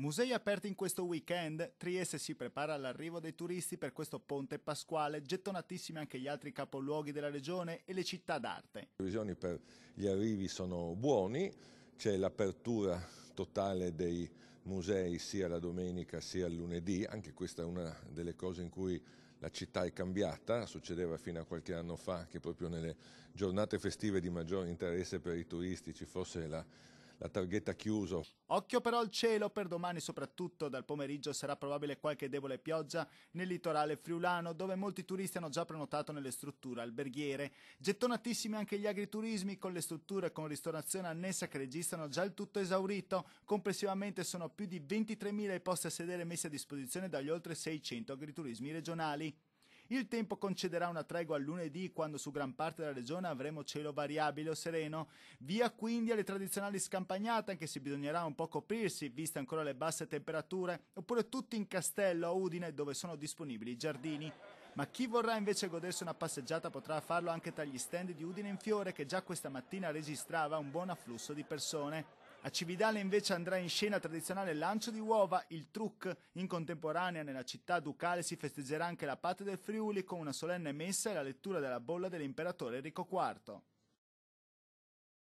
Musei aperti in questo weekend, Trieste si prepara all'arrivo dei turisti per questo ponte pasquale, gettonatissimi anche gli altri capoluoghi della regione e le città d'arte. Le previsioni per gli arrivi sono buoni, c'è l'apertura totale dei musei sia la domenica sia il lunedì, anche questa è una delle cose in cui la città è cambiata, succedeva fino a qualche anno fa che proprio nelle giornate festive di maggior interesse per i turisti ci fosse la la targhetta chiuso. Occhio però al cielo per domani, soprattutto dal pomeriggio sarà probabile qualche debole pioggia nel litorale friulano, dove molti turisti hanno già prenotato nelle strutture alberghiere. Gettonatissimi anche gli agriturismi con le strutture con ristorazione annessa che registrano già il tutto esaurito. Complessivamente sono più di 23.000 i posti a sedere messi a disposizione dagli oltre 600 agriturismi regionali. Il tempo concederà una tregua a lunedì quando su gran parte della regione avremo cielo variabile o sereno. Via quindi alle tradizionali scampagnate anche se bisognerà un po' coprirsi viste ancora le basse temperature oppure tutti in castello a Udine dove sono disponibili i giardini. Ma chi vorrà invece godersi una passeggiata potrà farlo anche tra gli stand di Udine in Fiore che già questa mattina registrava un buon afflusso di persone. A Cividale invece andrà in scena tradizionale lancio di uova, il truc. In contemporanea nella città ducale si festeggerà anche la patria del Friuli con una solenne messa e la lettura della bolla dell'imperatore Enrico IV.